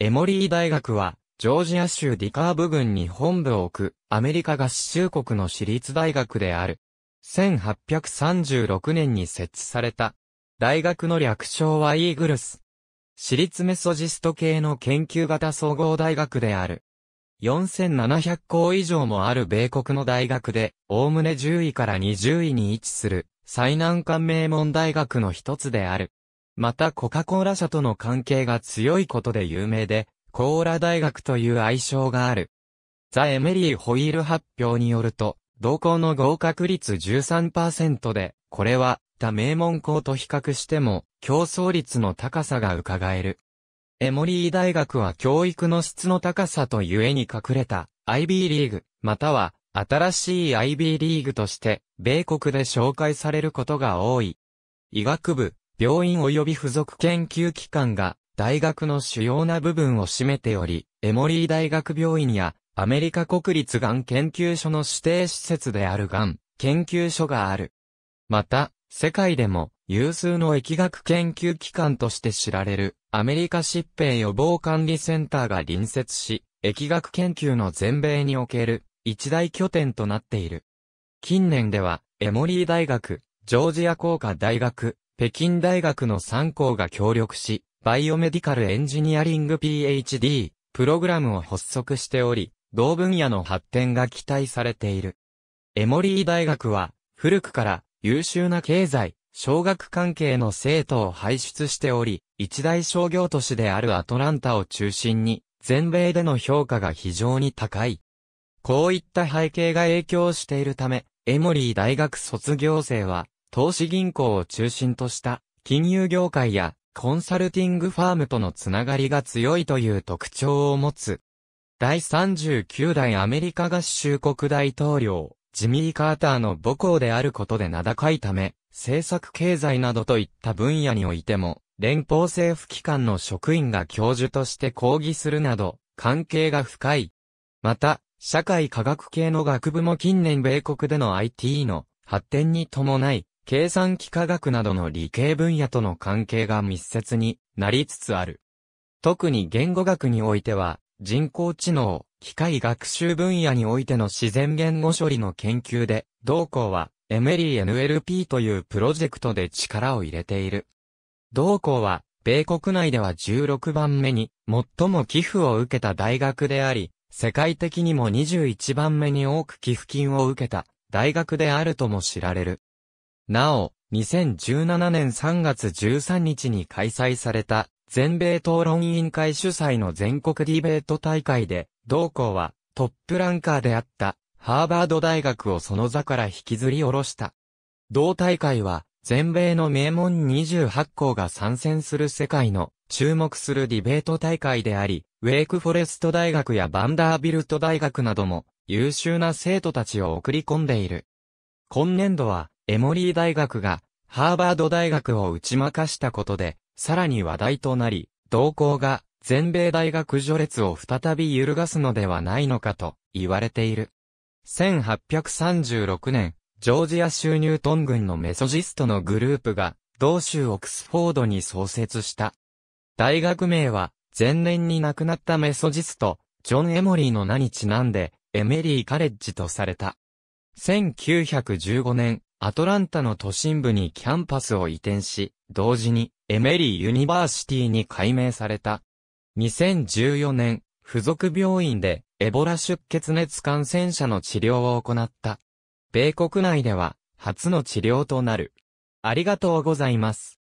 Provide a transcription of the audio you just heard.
エモリー大学は、ジョージア州ディカーブ郡に本部を置く、アメリカ合衆国の私立大学である。1836年に設置された。大学の略称はイーグルス。私立メソジスト系の研究型総合大学である。4700校以上もある米国の大学で、おおむね10位から20位に位置する、最難関名門大学の一つである。またコカ・コーラ社との関係が強いことで有名で、コーラ大学という愛称がある。ザ・エメリー・ホイール発表によると、同校の合格率13%で、これは他名門校と比較しても競争率の高さが伺える。エモリー大学は教育の質の高さとゆえに隠れた IB リーグ、または新しい IB リーグとして米国で紹介されることが多い。医学部、病院及び付属研究機関が大学の主要な部分を占めており、エモリー大学病院やアメリカ国立がん研究所の指定施設であるがん研究所がある。また、世界でも有数の疫学研究機関として知られるアメリカ疾病予防管理センターが隣接し、疫学研究の全米における一大拠点となっている。近年では、エモリー大学、ジョージア工科大学、北京大学の3校が協力し、バイオメディカルエンジニアリング PhD プログラムを発足しており、同分野の発展が期待されている。エモリー大学は、古くから優秀な経済、小学関係の生徒を輩出しており、一大商業都市であるアトランタを中心に、全米での評価が非常に高い。こういった背景が影響しているため、エモリー大学卒業生は、投資銀行を中心とした金融業界やコンサルティングファームとのつながりが強いという特徴を持つ。第39代アメリカ合衆国大統領、ジミー・カーターの母校であることで名高いため、政策経済などといった分野においても、連邦政府機関の職員が教授として講義するなど、関係が深い。また、社会科学系の学部も近年米国での IT の発展に伴い、計算機科学などの理系分野との関係が密接になりつつある。特に言語学においては、人工知能、機械学習分野においての自然言語処理の研究で、同校は、エメリー NLP というプロジェクトで力を入れている。同校は、米国内では16番目に、最も寄付を受けた大学であり、世界的にも21番目に多く寄付金を受けた大学であるとも知られる。なお、2017年3月13日に開催された、全米討論委員会主催の全国ディベート大会で、同校はトップランカーであったハーバード大学をその座から引きずり下ろした。同大会は全米の名門28校が参戦する世界の注目するディベート大会であり、ウェイクフォレスト大学やバンダービルト大学なども優秀な生徒たちを送り込んでいる。今年度はエモリー大学がハーバード大学を打ち負かしたことで、さらに話題となり、同校が全米大学序列を再び揺るがすのではないのかと言われている。1836年、ジョージア州ニュートン軍のメソジストのグループが、同州オクスフォードに創設した。大学名は、前年に亡くなったメソジスト、ジョン・エモリーの名にちなんで、エメリー・カレッジとされた。1915年、アトランタの都心部にキャンパスを移転し、同時にエメリーユニバーシティに改名された。2014年、付属病院でエボラ出血熱感染者の治療を行った。米国内では初の治療となる。ありがとうございます。